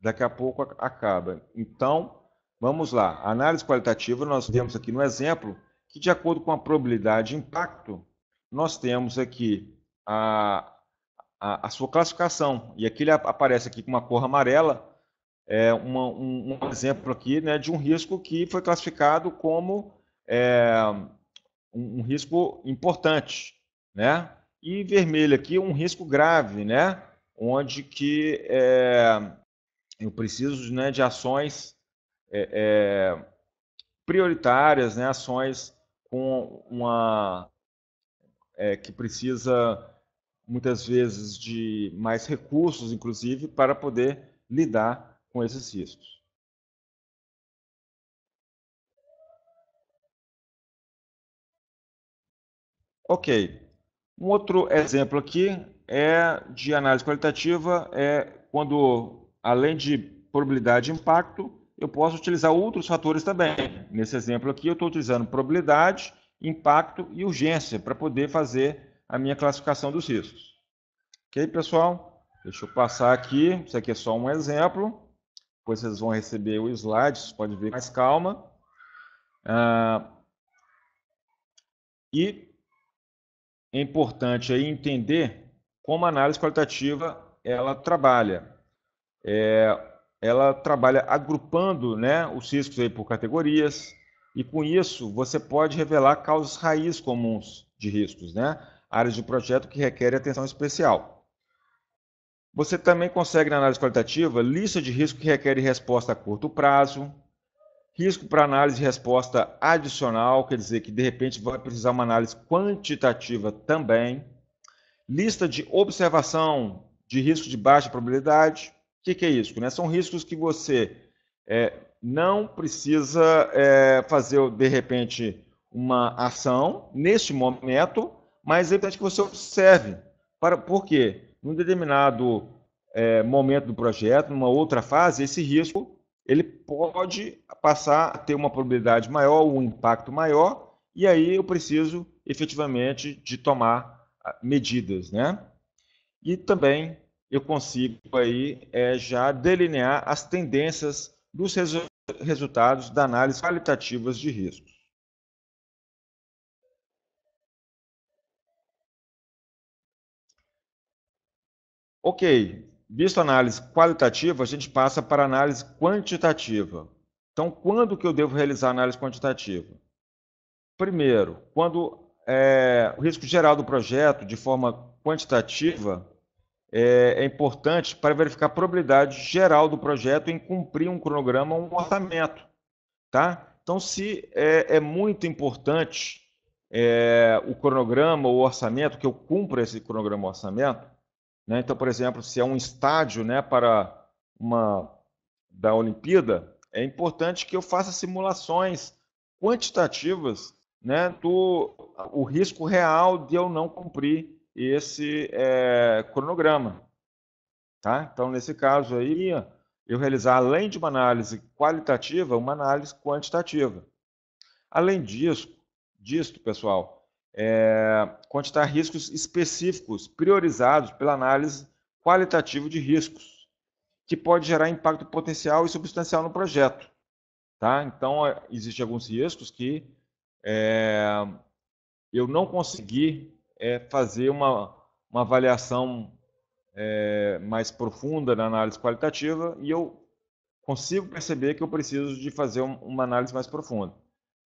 daqui a pouco acaba. Então, vamos lá. A análise qualitativa, nós temos aqui no exemplo que, de acordo com a probabilidade de impacto, nós temos aqui a, a, a sua classificação. E aqui ele aparece aqui com uma cor amarela, é uma, um, um, exemplo aqui né, de um risco que foi classificado como é, um, um risco importante, né? E vermelho aqui, um risco grave, né? onde que é, eu preciso né, de ações é, é, prioritárias, né, ações com uma que precisa muitas vezes de mais recursos, inclusive, para poder lidar com esses riscos. Ok. Um outro exemplo aqui é de análise qualitativa é quando, além de probabilidade e impacto, eu posso utilizar outros fatores também. Nesse exemplo aqui, eu estou utilizando probabilidade, impacto e urgência para poder fazer a minha classificação dos riscos. Ok, pessoal? Deixa eu passar aqui. Isso aqui é só um exemplo. Depois vocês vão receber o slide, vocês podem ver com mais calma. Ah, e é importante aí entender como a análise qualitativa ela trabalha. É, ela trabalha agrupando né, os riscos aí por categorias, e com isso você pode revelar causas raiz comuns de riscos, né? áreas de projeto que requerem atenção especial. Você também consegue, na análise qualitativa, lista de risco que requerem resposta a curto prazo, risco para análise de resposta adicional, quer dizer que de repente vai precisar uma análise quantitativa também Lista de observação de risco de baixa probabilidade. O que, que, é isso? Né? São riscos que você é, não precisa é, fazer, de repente, uma ação neste momento, mas é importante que você observe. Para, por quê? Num determinado é, momento do projeto, numa outra fase, esse risco ele pode passar a ter uma probabilidade maior, um impacto maior, e aí eu preciso efetivamente de tomar medidas, né? E também eu consigo aí é, já delinear as tendências dos resu resultados da análise qualitativas de riscos. Ok, visto a análise qualitativa, a gente passa para a análise quantitativa. Então, quando que eu devo realizar a análise quantitativa? Primeiro, quando é, o risco geral do projeto, de forma quantitativa, é, é importante para verificar a probabilidade geral do projeto em cumprir um cronograma ou um orçamento. Tá? Então, se é, é muito importante é, o cronograma ou orçamento, que eu cumpra esse cronograma ou orçamento, né? então, por exemplo, se é um estádio né, para uma da Olimpíada, é importante que eu faça simulações quantitativas né, do o risco real de eu não cumprir esse é, cronograma. Tá? Então, nesse caso aí, eu realizar, além de uma análise qualitativa, uma análise quantitativa. Além disso, pessoal, é, quantitar riscos específicos, priorizados pela análise qualitativa de riscos, que pode gerar impacto potencial e substancial no projeto. Tá? Então, eh, existem alguns riscos que é, eu não consegui é, fazer uma, uma avaliação é, mais profunda na análise qualitativa e eu consigo perceber que eu preciso de fazer um, uma análise mais profunda,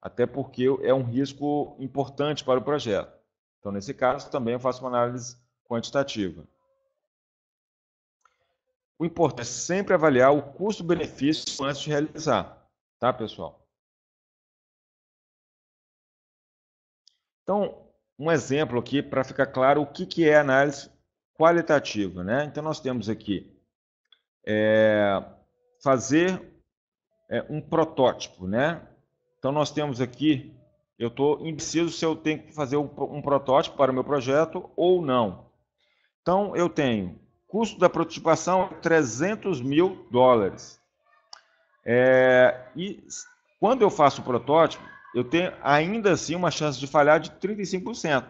até porque é um risco importante para o projeto. Então, nesse caso, também eu faço uma análise quantitativa. O importante é sempre avaliar o custo-benefício antes de realizar, tá, pessoal? Então, um exemplo aqui para ficar claro o que, que é análise qualitativa. Né? Então, nós temos aqui é, fazer é, um protótipo. Né? Então, nós temos aqui, eu estou indeciso se eu tenho que fazer um, um protótipo para o meu projeto ou não. Então, eu tenho custo da prototipação 300 mil dólares. É, e quando eu faço o protótipo, eu tenho ainda assim uma chance de falhar de 35%.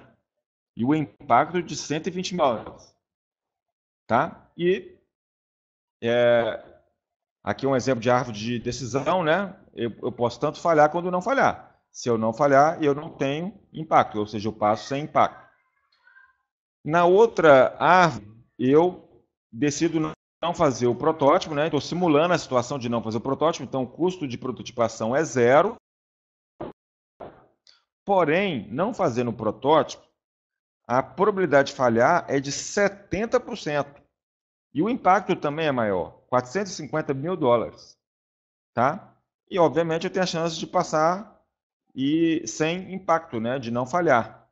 E o impacto de 120 mil dólares. Tá? E é, aqui é um exemplo de árvore de decisão, né? Eu, eu posso tanto falhar quanto não falhar. Se eu não falhar, eu não tenho impacto, ou seja, eu passo sem impacto. Na outra árvore, eu decido não fazer o protótipo, né? Estou simulando a situação de não fazer o protótipo, então o custo de prototipação é zero Porém, não fazendo o protótipo, a probabilidade de falhar é de 70%. E o impacto também é maior, 450 mil dólares. Tá? E, obviamente, eu tenho a chance de passar e sem impacto, né? de não falhar.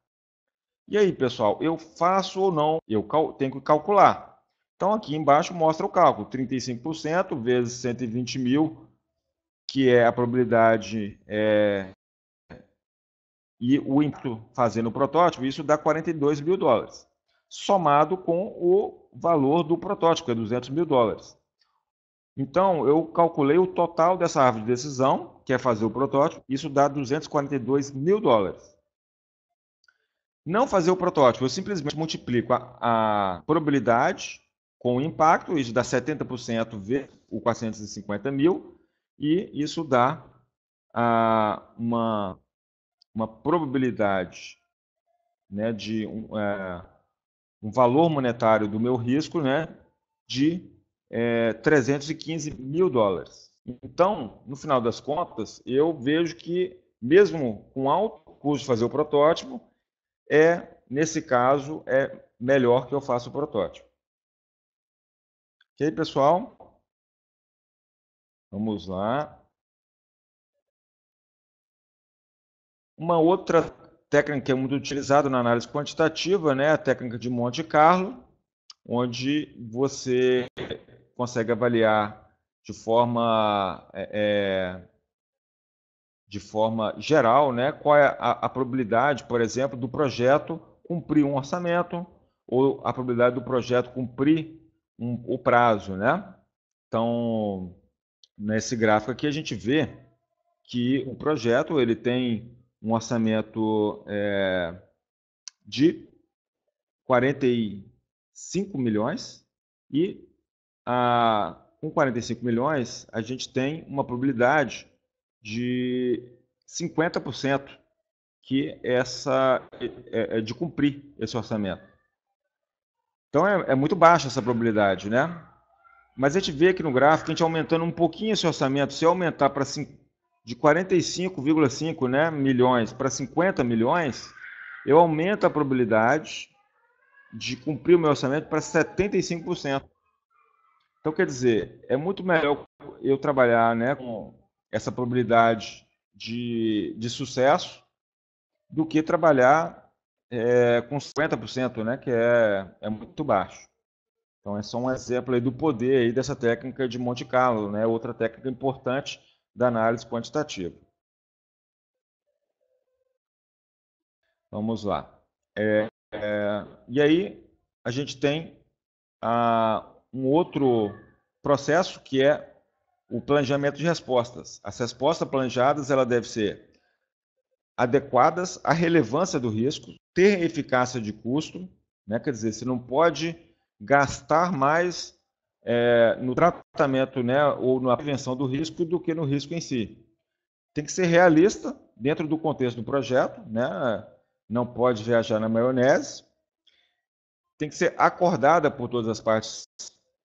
E aí, pessoal, eu faço ou não? Eu tenho que calcular. Então, aqui embaixo mostra o cálculo. 35% vezes 120 mil, que é a probabilidade é, e o ímpeto fazendo o protótipo, isso dá 42 mil dólares, somado com o valor do protótipo, que é 200 mil dólares. Então, eu calculei o total dessa árvore de decisão, que é fazer o protótipo, isso dá 242 mil dólares. Não fazer o protótipo, eu simplesmente multiplico a, a probabilidade com o impacto, isso dá 70% vezes o 450 mil, e isso dá a ah, uma uma probabilidade né, de um, é, um valor monetário do meu risco né, de é, 315 mil dólares. Então, no final das contas, eu vejo que, mesmo com alto custo fazer o protótipo, é, nesse caso, é melhor que eu faça o protótipo. Ok, pessoal? Vamos lá. Uma outra técnica que é muito utilizada na análise quantitativa, né, é a técnica de Monte Carlo, onde você consegue avaliar de forma é, é, de forma geral, né, qual é a, a, probabilidade, por exemplo, do projeto cumprir um orçamento ou a probabilidade do projeto cumprir um, o prazo, né? Então, nesse gráfico aqui a gente vê que o projeto ele tem um orçamento é, de 45 milhões e a, ah, com 45 milhões a gente tem uma probabilidade de 50% que essa é, é, de cumprir esse orçamento. Então é, é muito baixa essa probabilidade, né? Mas a gente vê aqui no gráfico a gente aumentando um pouquinho esse orçamento, se aumentar para de 45,5 né, milhões para 50 milhões, eu aumento a probabilidade de cumprir o meu orçamento para 75%. Então, quer dizer, é muito melhor eu trabalhar né, com essa probabilidade de, de sucesso do que trabalhar é, com 50%, né, que é, é muito baixo. Então, é só um exemplo aí do poder aí dessa técnica de Monte Carlo, né, outra técnica importante da análise quantitativa. Vamos lá. É, é, e aí a gente tem a, um outro processo que é o planejamento de respostas. As respostas planejadas ela deve ser adequadas à relevância do risco, ter eficácia de custo, né? quer dizer, você não pode gastar mais é, no tratamento né, ou na prevenção do risco do que no risco em si. Tem que ser realista dentro do contexto do projeto, né? não pode viajar na maionese. Tem que ser acordada por todas as partes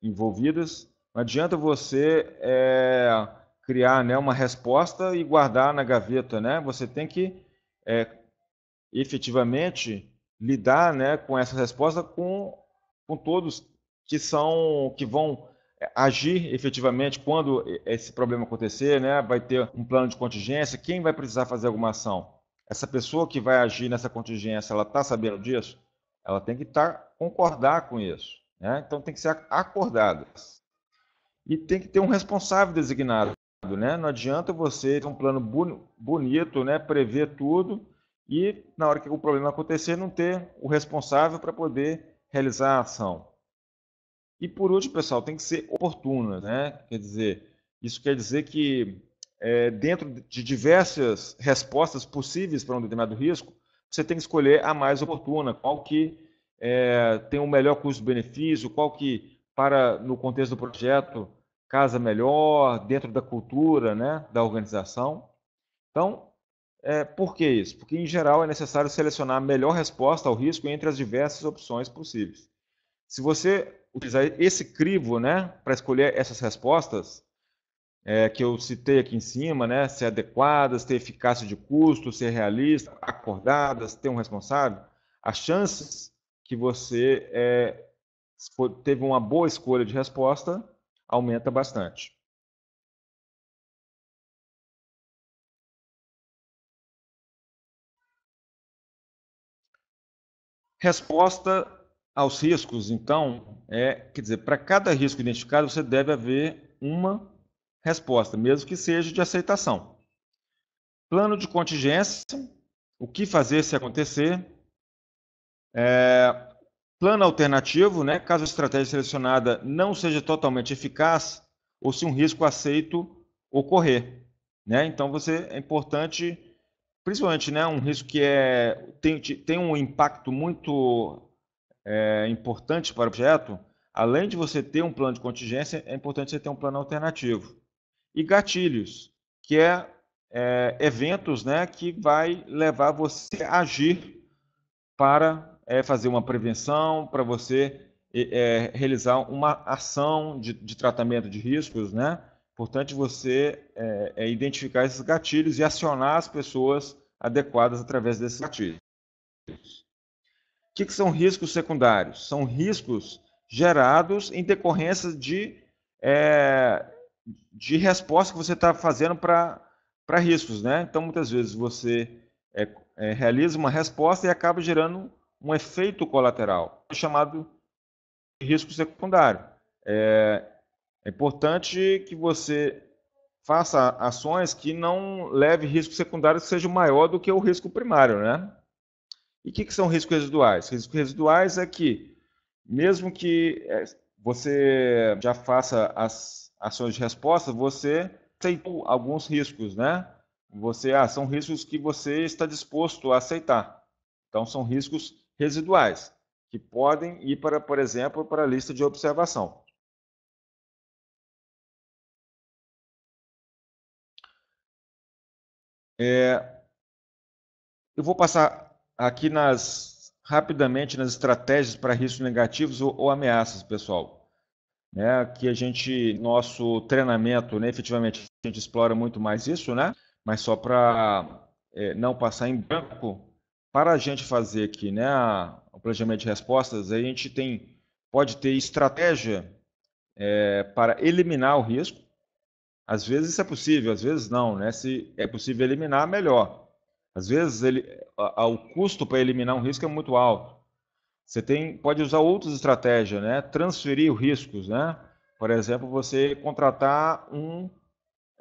envolvidas. Não adianta você é, criar né, uma resposta e guardar na gaveta. Né? Você tem que é, efetivamente lidar né, com essa resposta com, com todos que são que vão é, agir efetivamente quando esse problema acontecer, né? Vai ter um plano de contingência. Quem vai precisar fazer alguma ação? Essa pessoa que vai agir nessa contingência, ela está sabendo disso? Ela tem que estar tá, concordar com isso, né? Então tem que ser acordada e tem que ter um responsável designado, né? Não adianta você ter um plano bonito, né? Prever tudo e na hora que o problema acontecer não ter o responsável para poder realizar a ação. E por último, pessoal, tem que ser oportuna, né? Quer dizer, isso quer dizer que é, dentro de diversas respostas possíveis para um determinado risco, você tem que escolher a mais oportuna, qual que é, tem o um melhor custo-benefício, qual que para no contexto do projeto casa melhor dentro da cultura, né, da organização. Então, é, por que isso? Porque, em geral, é necessário selecionar a melhor resposta ao risco entre as diversas opções possíveis. Se você utilizar esse crivo, né, para escolher essas respostas é, que eu citei aqui em cima, né, ser adequadas, ter eficácia de custo, ser realista, acordadas, ter um responsável, as chances que você é, teve uma boa escolha de resposta aumenta bastante. Resposta aos riscos, então, é, quer dizer, para cada risco identificado, você deve haver uma resposta, mesmo que seja de aceitação. Plano de contingência, o que fazer se acontecer. É, plano alternativo, né, caso a estratégia selecionada não seja totalmente eficaz ou se um risco aceito ocorrer. Né? Então, você é importante, principalmente né, um risco que é, tem, tem um impacto muito é, importantes para o projeto, além de você ter um plano de contingência, é importante você ter um plano alternativo. E gatilhos, que é, é eventos né, que vai levar você a agir para é, fazer uma prevenção, para você é, realizar uma ação de, de, tratamento de riscos, né? Importante você é, é identificar esses gatilhos e acionar as pessoas adequadas através desses gatilhos. O que, que são riscos secundários? São riscos gerados em decorrência de, é, de resposta que você está fazendo para riscos. Né? Então, muitas vezes você é, é, realiza uma resposta e acaba gerando um efeito colateral, chamado risco secundário. É, é importante que você faça ações que não leve risco secundário que seja maior do que o risco primário, né? E o que, que, são riscos residuais? Riscos residuais é que, mesmo que é, você já faça as ações de resposta, você aceitou alguns riscos, né? Você, ah, são riscos que você está disposto a aceitar. Então, são riscos residuais, que podem ir para, por exemplo, para a lista de observação. É, eu vou passar aqui nas rapidamente nas estratégias para riscos negativos ou, ou ameaças, pessoal. Né? Que a gente, nosso treinamento, né, efetivamente, a gente explora muito mais isso, né? Mas só para é, eh, não passar em branco, para a gente fazer aqui né, o planejamento de respostas, a gente tem, pode ter estratégia é, para eliminar o risco. Às vezes isso é possível, às vezes não. Né? Se é possível eliminar, melhor. Às vezes, ele, a, a, o custo para eliminar um risco é muito alto. Você tem, pode usar outras estratégias, né? Transferir riscos, né? Por exemplo, você contratar um,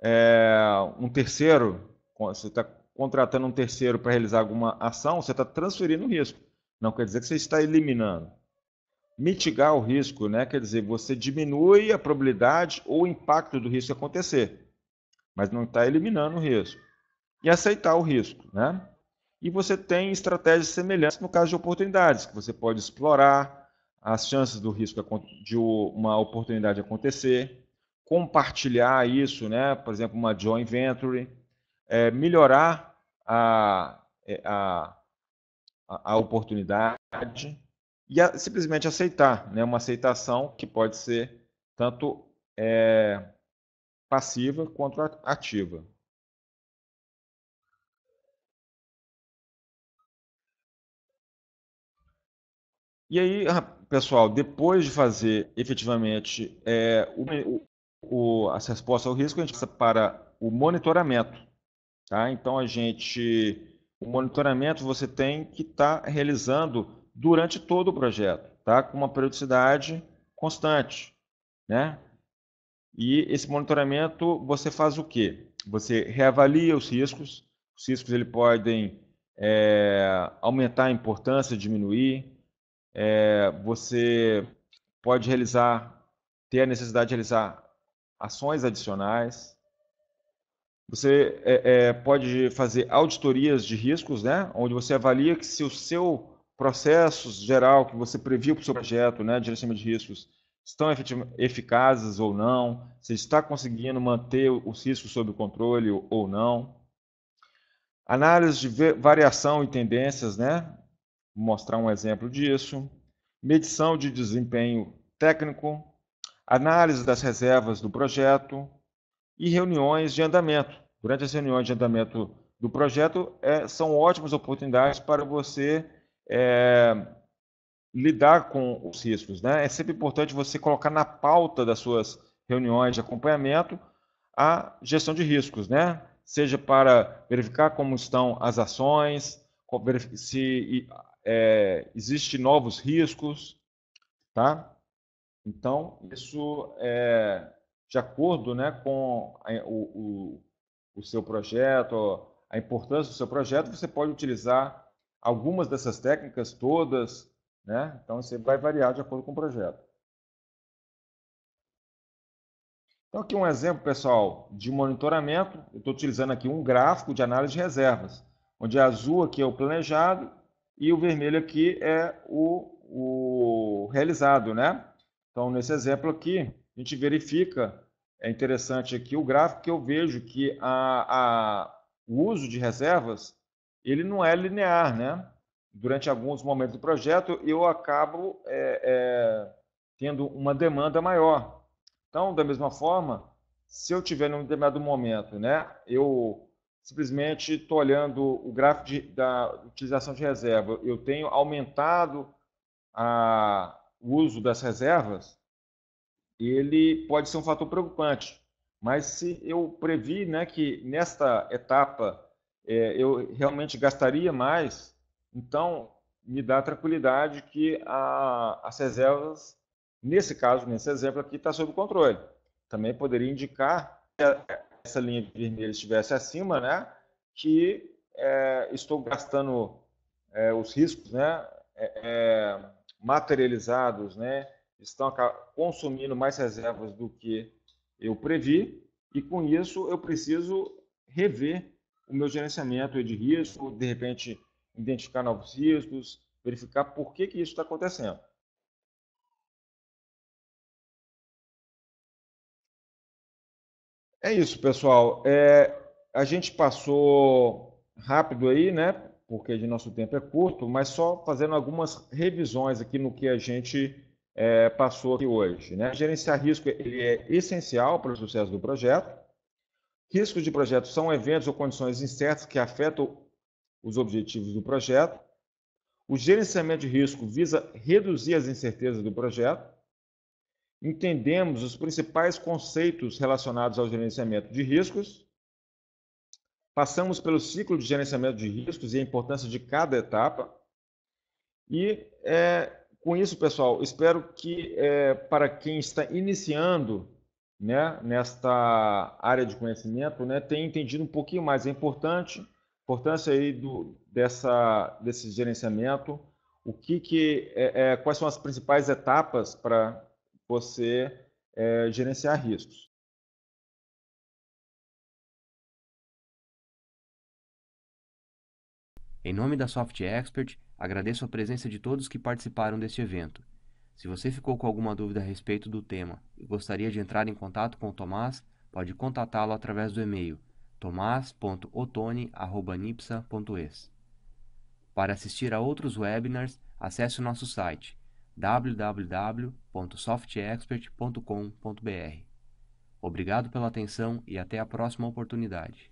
é, um terceiro, você está contratando um terceiro para realizar alguma ação, você está transferindo o risco. Não quer dizer que você está eliminando. Mitigar o risco, né? Quer dizer, você diminui a probabilidade ou o impacto do risco acontecer, mas não está eliminando o risco e aceitar o risco. Né? E você tem estratégias semelhantes no caso de oportunidades, que você pode explorar as chances do risco de uma oportunidade acontecer, compartilhar isso, né? por exemplo, uma joint venture, é, melhorar é, a, a, a oportunidade e a, simplesmente aceitar, né? uma aceitação que pode ser tanto é, passiva quanto ativa. E aí, ah, pessoal, depois de fazer efetivamente é, o, o, a resposta ao risco, a gente passa para o monitoramento. Tá? Então, a gente, o monitoramento você tem que estar tá realizando durante todo o projeto, tá? com uma periodicidade constante. Né? E esse monitoramento você faz o quê? Você reavalia os riscos, os riscos ele podem é, aumentar a importância, diminuir, é, você pode realizar, ter a necessidade de realizar ações adicionais. Você é, é, pode fazer auditorias de riscos, né? onde você avalia que se o seu processo geral que você previu para o seu projeto né, de gerenciamento de riscos estão eficazes ou não, se está conseguindo manter os riscos sob controle ou não. Análise de variação e tendências, né? mostrar um exemplo disso. Medição de desempenho técnico, análise das reservas do projeto e reuniões de andamento. Durante as reuniões de andamento do projeto, é, são ótimas oportunidades para você é, lidar com os riscos. Né? É sempre importante você colocar na pauta das suas reuniões de acompanhamento a gestão de riscos, né? seja para verificar como estão as ações, se é, existem novos riscos, tá? Então, isso é de acordo né, com a, o, o, o seu projeto, a importância do seu projeto, você pode utilizar algumas dessas técnicas, todas, né? Então, isso vai variar de acordo com o projeto. Então, aqui um exemplo, pessoal, de monitoramento. Eu estou utilizando aqui um gráfico de análise de reservas, onde azul aqui é o planejado e o vermelho aqui é o, o realizado, né? Então, nesse exemplo aqui, a gente verifica, é interessante aqui o gráfico, que eu vejo que a, a, o uso de reservas, ele não é linear, né? Durante alguns momentos do projeto, eu acabo é, é, tendo uma demanda maior. Então, da mesma forma, se eu tiver um determinado momento, né, eu simplesmente estou olhando o gráfico de, da utilização de reserva, eu tenho aumentado a, o uso das reservas, ele pode ser um fator preocupante. Mas se eu previ né, que nesta etapa é, eu realmente gastaria mais, então me dá tranquilidade que a, as reservas, nesse caso, nesse exemplo aqui, está sob controle. Também poderia indicar é, essa linha vermelha estivesse acima, né, que é, estou gastando é, os riscos né, é, é materializados, né, estão consumindo mais reservas do que eu previ, e com isso eu preciso rever o meu gerenciamento de risco, de repente identificar novos riscos, verificar por que, que isso está acontecendo. É isso, pessoal. É, a gente passou rápido aí, né? Porque de nosso tempo é curto, mas só fazendo algumas revisões aqui no que a gente é, passou aqui hoje. Né? Gerenciar risco ele é essencial para o sucesso do projeto. Riscos de projeto são eventos ou condições incertas que afetam os objetivos do projeto. O gerenciamento de risco visa reduzir as incertezas do projeto entendemos os principais conceitos relacionados ao gerenciamento de riscos, passamos pelo ciclo de gerenciamento de riscos e a importância de cada etapa. E é, com isso, pessoal, espero que é, para quem está iniciando né, nesta área de conhecimento, né, tenha entendido um pouquinho mais. a importância importância aí do, dessa, desse gerenciamento, o que que, é, é, quais são as principais etapas para você é, gerenciar riscos. Em nome da Soft Expert, agradeço a presença de todos que participaram deste evento. Se você ficou com alguma dúvida a respeito do tema e gostaria de entrar em contato com o Tomás, pode contatá-lo através do e-mail tomas.otone.nipsa.es. Para assistir a outros webinars, acesse o nosso site www.softexpert.com.br. Obrigado pela atenção e até a próxima oportunidade.